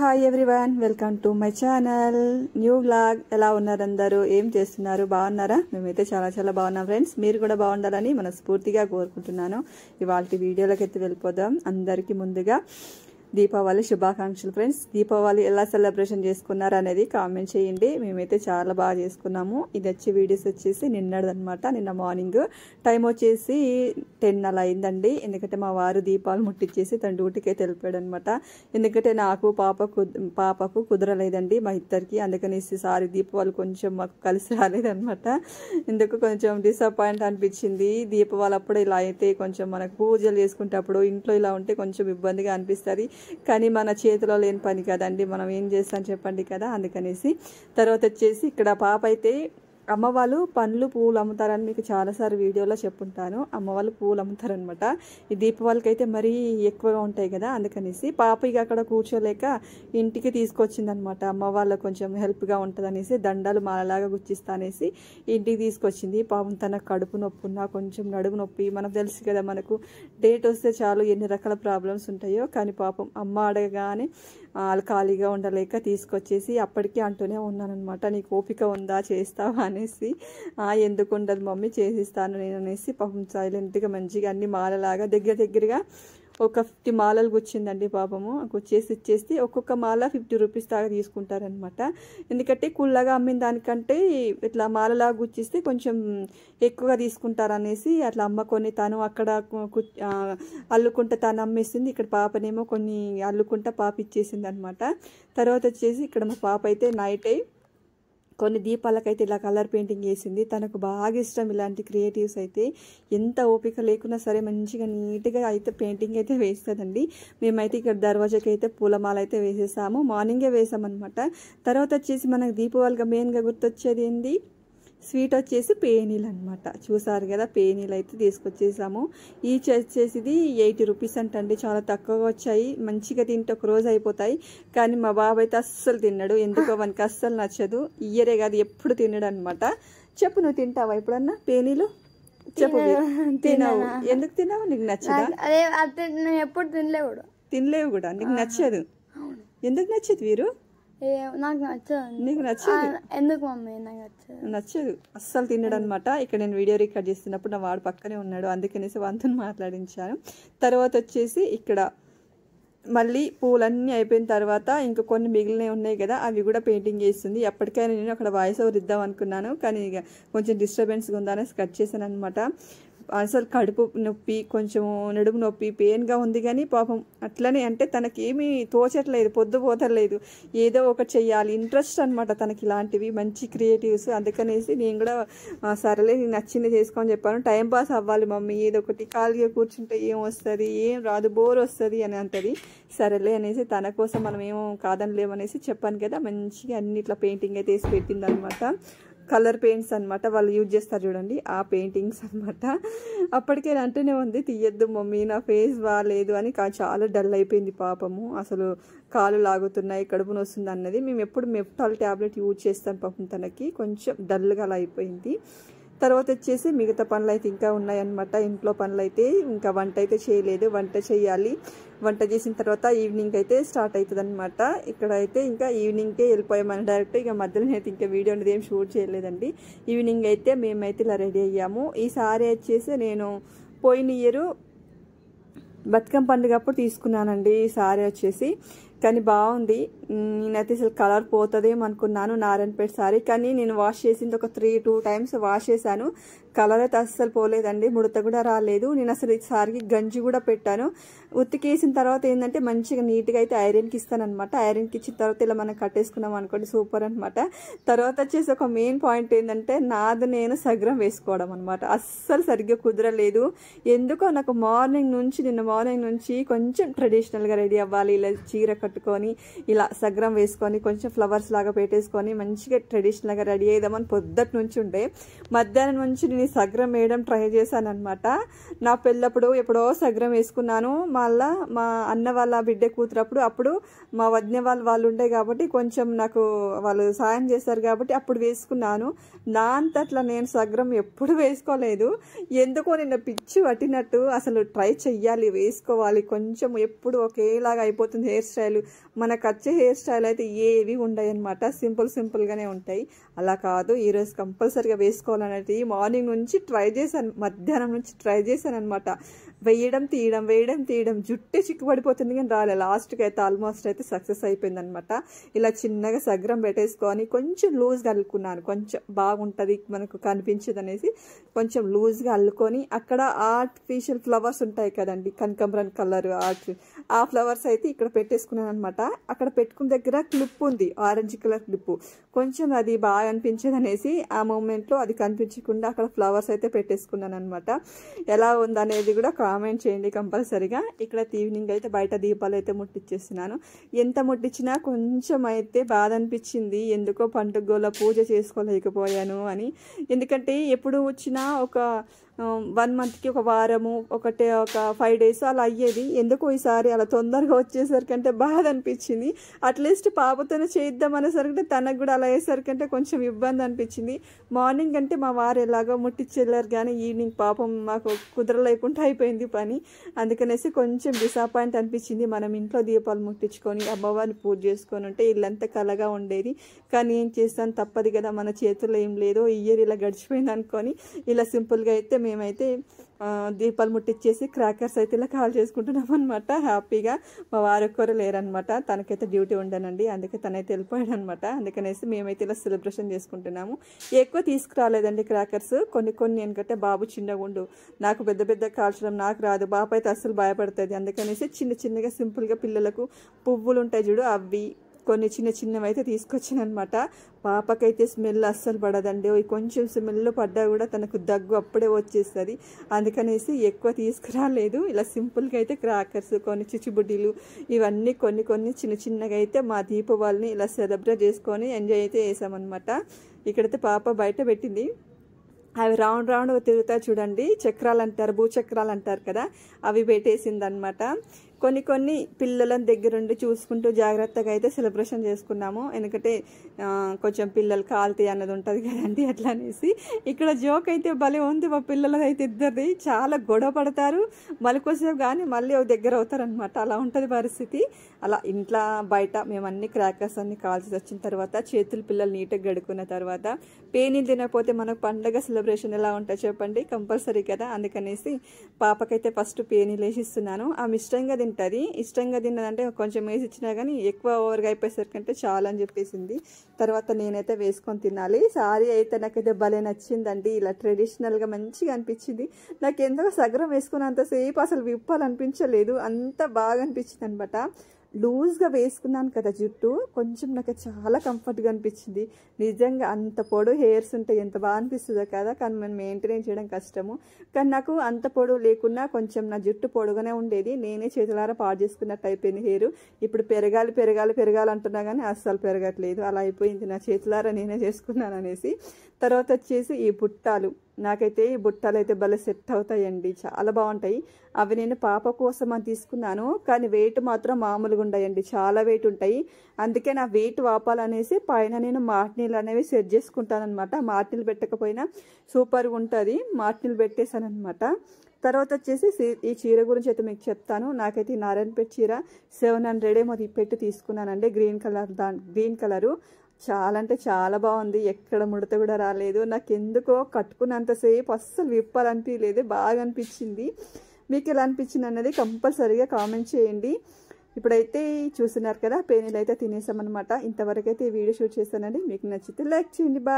hi everyone welcome to my channel new blog ఎలా ఉన్నారు అందరూ ఏం చేస్తున్నారు బాగున్నారా మేమైతే చాలా చాలా బాగున్నాం ఫ్రెండ్స్ మీరు కూడా బాగుండాలని మనస్ఫూర్తిగా కోరుకుంటున్నాను ఇవాళ వీడియోలకైతే అయితే వెళ్ళిపోదాం అందరికీ ముందుగా దీపావళి శుభాకాంక్షలు ఫ్రెండ్స్ దీపావళి ఎలా సెలబ్రేషన్ చేసుకున్నారు అనేది కామెంట్ చేయండి మేమైతే చాలా బాగా చేసుకున్నాము ఇది వచ్చి వీడియోస్ వచ్చేసి నిన్నదనమాట నిన్న మార్నింగ్ టైం వచ్చేసి టెన్ అలా అయిందండి ఎందుకంటే మా వారు దీపాలు ముట్టించేసి తన డ్యూటీకి అయితే అనమాట ఎందుకంటే నాకు పాప పాపకు కుదరలేదండి మా ఇద్దరికి అందుకనేసి సారి దీపావళి కొంచెం మాకు కలిసి రాలేదనమాట ఎందుకు కొంచెం డిసప్పాయింట్ అనిపించింది దీపావళి అప్పుడు ఇలా అయితే కొంచెం మనకు పూజలు చేసుకునేటప్పుడు ఇంట్లో ఇలా ఉంటే కొంచెం ఇబ్బందిగా అనిపిస్తుంది కానీ మన చేతిలో లేని పని కదండి మనం ఏం చేస్తాం చెప్పండి కదా అందుకనేసి తర్వాత వచ్చేసి ఇక్కడ పాప అయితే అమ్మవాళ్ళు పండ్లు పూలు అమ్ముతారని మీకు చాలాసార్లు వీడియోలో చెప్పుంటాను అమ్మ వాళ్ళు పూలు అమ్ముతారనమాట ఈ దీపావళికి అయితే మరీ ఎక్కువగా ఉంటాయి కదా అందుకనేసి పాప ఇక అక్కడ కూర్చోలేక ఇంటికి తీసుకొచ్చిందనమాట అమ్మ వాళ్ళు కొంచెం హెల్ప్గా ఉంటుందనేసి దండాలు మాలలాగా గుచ్చిస్తానేసి ఇంటికి తీసుకొచ్చింది పాపం తన కడుపు నొప్పి కొంచెం నడుము నొప్పి మనకు తెలుసు కదా మనకు డేట్ వస్తే చాలు ఎన్ని రకాల ప్రాబ్లమ్స్ ఉంటాయో కానీ పాపం అమ్మ అడగగానే వాళ్ళు ఖాళీగా ఉండలేక తీసుకొచ్చేసి అప్పటికీ అంటూనే ఉన్నానమాట నీకు ఓపిక ఉందా చేస్తావా అనేసి ఎందుకు ఉండదు మమ్మీ చేసిస్తాను నేను అనేసి పాపం సైలెంట్గా మంచిగా అన్ని మాలలాగా దగ్గర దగ్గరగా ఒక ఫిఫ్టీ మాలలు గుచ్చిందండి పాపము వచ్చేసి ఇచ్చేసి ఒక్కొక్క మాల ఫిఫ్టీ రూపీస్ దాకా తీసుకుంటారనమాట ఎందుకంటే కుళ్ళగా అమ్మిన దానికంటే ఇట్లా మాలలా గుచ్చిస్తే కొంచెం ఎక్కువగా తీసుకుంటారనేసి అట్లా అమ్మ కొన్ని తను అక్కడ అల్లుకుంటే తను అమ్మేసింది ఇక్కడ పాపనేమో కొన్ని అల్లుకుంటా పాప ఇచ్చేసింది అనమాట తర్వాత వచ్చేసి ఇక్కడ మా పాప అయితే నైట్ అయి కొన్ని దీపాలకైతే ఇలా కలర్ పెయింటింగ్ వేసింది తనకు బాగా ఇష్టం ఇలాంటి క్రియేటివ్స్ అయితే ఎంత ఓపిక లేకున్నా సరే మంచిగా నీట్గా అయితే పెయింటింగ్ అయితే వేస్తుందండి మేమైతే ఇక్కడ దర్వాజాకి అయితే పూలమాల అయితే వేసేసాము మార్నింగే వేసామన్నమాట తర్వాత వచ్చేసి మనకు దీపావళిగా మెయిన్గా గుర్తొచ్చేది ఏంటి స్వీట్ వచ్చేసి పేనీలు అనమాట చూసారు కదా పేనీలు అయితే తీసుకొచ్చేసాము ఈచ్ వచ్చేసిది ఎయిటీ రూపీస్ అంటండి చాలా తక్కువగా వచ్చాయి మంచిగా తింటే ఒక రోజు అయిపోతాయి కానీ మా బాబు అయితే అస్సలు తిన్నాడు ఎందుకో వానికి అస్సలు నచ్చదు ఇయరే కాదు ఎప్పుడు తిన్నాడు అనమాట చెప్పు నువ్వు తింటావా ఎప్పుడన్నా పేనీలు చెప్పు తినవు ఎందుకు తిన్నావు నీకు నచ్చదు ఎప్పుడు తినలేవు కూడా తినలేవు కూడా నీకు నచ్చదు ఎందుకు నచ్చదు వీరు నాకు నచ్చదు నీకు ఎందుకు మమ్మీ నచ్చదు అస్సలు తినడు అనమాట ఇక్కడ నేను వీడియో రికార్డ్ చేస్తున్నప్పుడు నా వాడు పక్కనే ఉన్నాడు అందుకనేసి వంతుని మాట్లాడించాను తర్వాత వచ్చేసి ఇక్కడ మళ్ళీ పూలన్నీ అయిపోయిన తర్వాత ఇంకా కొన్ని మిగిలినవి ఉన్నాయి కదా అవి కూడా పెయింటింగ్ చేస్తుంది ఎప్పటికైనా నేను అక్కడ వాయిస్ ఓవర్ ఇద్దాం అనుకున్నాను కానీ ఇక కొంచెం డిస్టర్బెన్స్గా ఉందనేసి కట్ చేశాను అనమాట అసలు కడుపు నొప్పి కొంచెం నడుము నొప్పి పెయిన్గా ఉంది కానీ పాపం అట్లనే అంటే తనకి ఏమీ తోచట్లేదు పొద్దు పోతలేదు ఏదో ఒకటి చెయ్యాలి ఇంట్రెస్ట్ అనమాట తనకి ఇలాంటివి మంచి క్రియేటివ్స్ అందుకనేసి నేను కూడా సరేలే నేను నచ్చింది చేసుకోమని చెప్పాను టైం పాస్ అవ్వాలి మమ్మీ ఏదో ఒకటి ఖాళీగా కూర్చుంటే ఏం వస్తుంది ఏం రాదు బోర్ వస్తుంది అని అంటది సరేలే అనేసి తన కోసం మనం ఏమో కాదని లేవనేసి చెప్పాను కదా మంచిగా అన్నిట్లా పెయింటింగ్ అయితే వేసి పెట్టిందనమాట కలర్ పెయింట్స్ అనమాట వాళ్ళు యూజ్ చేస్తారు చూడండి ఆ పెయింటింగ్స్ అనమాట అప్పటికే అంటూనే ఉంది తీయద్దు మమ్మీ నా ఫేస్ బాగాలేదు అని చాలా డల్ అయిపోయింది పాపము అసలు కాలు లాగుతున్నాయి కడుపు నొస్తుంది అన్నది మేము ఎప్పుడు మెప్టాల్ ట్యాబ్లెట్ యూజ్ చేస్తాం పాపం తనకి కొంచెం డల్గా అలా అయిపోయింది తర్వాత వచ్చేసి మిగతా పనులు అయితే ఇంకా ఉన్నాయన్నమాట ఇంట్లో పనులు అయితే ఇంకా వంట అయితే చేయలేదు వంట చేయాలి వంట చేసిన తర్వాత ఈవినింగ్ అయితే స్టార్ట్ అవుతుంది అనమాట ఇక్కడ అయితే ఇంకా ఈవినింగ్కే వెళ్ళిపోయామని డైరెక్ట్ ఇక మధ్యలో అయితే ఇంకా వీడియో అనేది ఏం షూట్ చేయలేదండి ఈవినింగ్ అయితే మేమైతే ఇలా రెడీ అయ్యాము ఈసారి వచ్చేసి నేను పోయిన ఇయరు బతుకమ్మ పండుగ అప్పుడు తీసుకున్నానండి ఈ సారీ వచ్చేసి కానీ బాగుంది నేనైతే అసలు కలర్ పోతుందేమో అనుకున్నాను నారాయణపేట సారీ కానీ నేను వాష్ చేసింది ఒక త్రీ టూ టైమ్స్ వాష్ చేశాను కలర్ అయితే అస్సలు పోలేదండి ముడత కూడా రాలేదు నేను అసలు ఈ సారీకి గంజి కూడా పెట్టాను ఉతికేసిన తర్వాత ఏంటంటే మంచిగా నీట్గా అయితే ఐరన్కి ఇస్తాను అనమాట ఐరన్కి ఇచ్చిన తర్వాత ఇలా మనం కట్టేసుకున్నాం అనుకోండి సూపర్ అనమాట తర్వాత వచ్చేసి ఒక మెయిన్ పాయింట్ ఏంటంటే నాది నేను సగ్రం వేసుకోవడం అనమాట అస్సలు సరిగ్గా కుదరలేదు ఎందుకో నాకు మార్నింగ్ నుంచి నిన్న మార్నింగ్ నుంచి కొంచెం ట్రెడిషనల్గా రెడీ అవ్వాలి ఇలా చీర కట్టుకొని ఇలా సగ్రం వేసుకొని కొంచెం ఫ్లవర్స్ లాగా పెట్టేసుకొని మంచిగా ట్రెడిషనల్గా రెడీ అయ్యేదామని పొద్దుటి నుంచి ఉండే మధ్యాహ్నం నుంచి నేను సగ్రం వేయడం ట్రై చేశాను అనమాట నా పెళ్ళప్పుడు ఎప్పుడో సగ్రం వేసుకున్నాను మళ్ళా మా అన్న వాళ్ళ బిడ్డ కూతురప్పుడు అప్పుడు మా వజ్ఞ వాళ్ళు వాళ్ళు ఉండే కాబట్టి కొంచెం నాకు వాళ్ళు సాయం చేశారు కాబట్టి అప్పుడు వేసుకున్నాను నా అంతట్లా నేను సగ్రం ఎప్పుడు వేసుకోలేదు ఎందుకో నిన్న పిచ్చి పట్టినట్టు అసలు ట్రై చెయ్యాలి వేసుకోవాలి కొంచెం ఎప్పుడు ఒకేలాగా అయిపోతుంది హెయిర్ స్టైల్ స్టైలు మన కచ్చే హెయిర్ స్టైల్ అయితే ఏవి ఉండవు అనమాట సింపుల్ సింపుల్గానే ఉంటాయి అలా కాదు ఈరోజు కంపల్సరీగా వేసుకోవాలనేది మార్నింగ్ నుంచి ట్రై చేశాను మధ్యాహ్నం నుంచి ట్రై చేశాను అనమాట వేయడం తీయడం వేయడం తీయడం జుట్టే చిక్కుపడిపోతుంది కానీ రాలే లాస్ట్కి అయితే ఆల్మోస్ట్ అయితే సక్సెస్ అయిపోయింది అనమాట ఇలా చిన్నగా సగ్రం పెట్టేసుకొని కొంచెం లూజ్గా అల్లుకున్నాను కొంచెం బాగుంటుంది మనకు కనిపించదు అనేసి కొంచెం లూజ్గా అల్లుకొని అక్కడ ఆర్టిఫిషియల్ ఫ్లవర్స్ ఉంటాయి కదండి కనకంబరం కలర్ ఆర్ట్ ఆ ఫ్లవర్స్ అయితే ఇక్కడ పెట్టేసుకున్నాను అనమాట అక్కడ పెట్టుకున్న దగ్గర క్లిప్ ఉంది ఆరెంజ్ కలర్ క్లిప్ కొంచెం అది బాగా అనిపించేది అనేసి ఆ మూమెంట్లో అది కనిపించకుండా అక్కడ ఫ్లవర్స్ అయితే పెట్టేసుకున్నాను అనమాట ఎలా ఉందనేది కూడా కామెంట్ చేయండి కంపల్సరిగా ఇక్కడ ఈవినింగ్ అయితే బయట దీపాలు అయితే ముట్టించేస్తున్నాను ఎంత ముట్టించినా కొంచెం అయితే బాధ అనిపించింది ఎందుకో పండుగలో పూజ చేసుకోలేకపోయాను అని ఎందుకంటే ఎప్పుడు వచ్చినా ఒక వన్ మంత్కి ఒక వారము ఒకటే ఒక ఫైవ్ డేస్ అలా అయ్యేది ఎందుకు ఈసారి అలా తొందరగా వచ్చేసరికంటే బాధ అనిపించింది అట్లీస్ట్ పాపతోనే చేద్దాం అంటే తనకు కూడా అలా అయ్యేసరికంటే కొంచెం ఇబ్బంది అనిపించింది మార్నింగ్ అంటే మా వారు ఎలాగో ముట్టించెళ్ళారు కానీ ఈవినింగ్ పాపం మాకు కుదరలేకుండా అయిపోయింది పని అందుకనేసి కొంచెం డిసప్పాయింట్ అనిపించింది మనం ఇంట్లో దీపాలు ముట్టించుకొని అమ్మవారిని పూజ చేసుకొని ఉంటే ఇల్లంతా కలగా ఉండేది కానీ ఏం చేస్తాను తప్పదు కదా మన చేతుల్లో ఏం లేదో ఇయర్ ఇలా గడిచిపోయింది అనుకొని ఇలా సింపుల్గా అయితే మేమైతే దీపాలు ముట్టించేసి క్రాకర్స్ అయితే ఇలా కాల్ చేసుకుంటున్నాం అనమాట హ్యాపీగా మా వారు ఒక్కరు లేరనమాట తనకైతే డ్యూటీ ఉండనండి అందుకే తనైతే వెళ్ళిపోయాడు అనమాట అందుకనేసి మేమైతే ఇలా సెలబ్రేషన్ చేసుకుంటున్నాము ఎక్కువ తీసుకురాలేదండి క్రాకర్స్ కొన్ని కొన్ని ఎందుకంటే బాబు చిన్నగా ఉండు నాకు పెద్ద పెద్ద కాల్చడం నాకు రాదు బాబు అయితే అస్సలు భయపడుతుంది అందుకనేసి చిన్న చిన్నగా సింపుల్గా పిల్లలకు పువ్వులు ఉంటాయి చూడు అవి కొన్ని చిన్న చిన్నవి అయితే తీసుకొచ్చాను అనమాట పాపకైతే స్మెల్ అస్సలు పడదండి కొంచెం స్మెల్ పడ్డా కూడా తనకు దగ్గు అప్పుడే వచ్చేస్తుంది అందుకనేసి ఎక్కువ తీసుకురాలేదు ఇలా సింపుల్గా అయితే క్రాకర్స్ కొన్ని చిచ్చుబుడ్డీలు ఇవన్నీ కొన్ని కొన్ని చిన్న చిన్నగా అయితే మా దీపావళిని ఇలా సెలబ్రేట్ చేసుకొని ఎంజాయ్ అయితే వేసామన్నమాట ఇక్కడైతే పాప బయట పెట్టింది అవి రౌండ్ రౌండ్ తిరుగుతాయి చూడండి చక్రాలు అంటారు భూచక్రాలు అంటారు కదా అవి పెట్టేసిందనమాట కొన్ని కొన్ని పిల్లల దగ్గరుండి చూసుకుంటూ జాగ్రత్తగా అయితే సెలబ్రేషన్ చేసుకున్నాము ఎందుకంటే కొంచెం పిల్లలు కాల్తీ అన్నది ఉంటుంది కదండి అట్లా అనేసి ఇక్కడ జోక్ అయితే భలే ఉంది మా అయితే ఇద్దరిది చాలా గొడవ పడతారు మళ్ళీ కానీ మళ్ళీ దగ్గర అవుతారు అనమాట అలా ఉంటుంది పరిస్థితి అలా ఇంట్లో బయట మేము అన్ని క్రాకర్స్ అన్ని కాల్చి వచ్చిన తర్వాత చేతులు పిల్లలు నీట్గా గడుకున్న తర్వాత పేనీలు తినకపోతే మనకు పండగ సెలబ్రేషన్ ఎలా ఉంటుంది చెప్పండి కంపల్సరీ కదా అందుకనేసి పాపకైతే ఫస్ట్ పేనీలు వేసిస్తున్నాను ఆమె ఇష్టంగా తింటుంది ఇష్టంగా తిన్నదంటే కొంచెం వేసి ఇచ్చినా కానీ ఎక్కువ ఓవర్గా అయిపోయేసరికంటే చాలా అని చెప్పేసింది తర్వాత నేనైతే వేసుకొని తినాలి సారీ అయితే నాకైతే భలే నచ్చిందండి ఇలా ట్రెడిషనల్గా మంచిగా అనిపించింది నాకు ఎందుకో సగరం వేసుకున్నంతసేపు అసలు విప్పాలనిపించలేదు అంత బాగా అనిపించింది అనమాట లూజ్గా వేసుకున్నాను కదా జుట్టు కొంచెం నాకు చాలా కంఫర్ట్గా అనిపించింది నిజంగా అంత పొడవు హెయిర్స్ ఉంటే ఎంత బాగా అనిపిస్తుందో కదా కానీ మనం మెయింటైన్ చేయడం కష్టము కానీ నాకు అంత పొడవు లేకున్నా కొంచెం నా జుట్టు పొడుగునే ఉండేది నేనే చేతులారా పాడు చేసుకున్నట్టు అయిపోయింది హెయిర్ ఇప్పుడు పెరగాలి పెరగాలి పెరగాలి అంటున్నా కానీ అస్సలు పెరగట్లేదు అలా అయిపోయింది నా చేతులారా నేనే చేసుకున్నాను అనేసి తర్వాత వచ్చేసి ఈ బుట్టాలు నాకైతే ఈ బుట్టలు అయితే భలే సెట్ అవుతాయండి చాలా బాగుంటాయి అవి నేను పాప కోసం అని తీసుకున్నాను కానీ వెయిట్ మాత్రం మామూలుగా ఉండయండి చాలా వెయిట్ ఉంటాయి అందుకే నా వెయిట్ వాపాలనేసి పైన నేను మాట్నీళ్ళు అనేవి సెట్ అనమాట మాట్నీళ్ళు పెట్టకపోయినా సూపర్గా ఉంటుంది మాట్నీళ్ళు పెట్టేశానమాట తర్వాత వచ్చేసి ఈ చీర గురించి అయితే మీకు చెప్తాను నాకైతే నారాయణపేట చీర సెవెన్ హండ్రెడ్ ఏమో పెట్టి తీసుకున్నానండి గ్రీన్ కలర్ దాని గ్రీన్ కలరు చాలా అంటే చాలా బాగుంది ఎక్కడ ముడత కూడా రాలేదు నాకు ఎందుకో కట్టుకున్నంతసేపు అస్సలు విప్పాలనిపించలేదు బాగా అనిపించింది మీకు ఎలా అనిపించింది అన్నది కంపల్సరీగా కామెంట్ చేయండి ఇప్పుడైతే చూస్తున్నారు కదా పేనీలు అయితే తినేసామన్నమాట ఇంతవరకు అయితే వీడియో షూట్ చేశానండి మీకు నచ్చితే లైక్ చేయండి బాయ్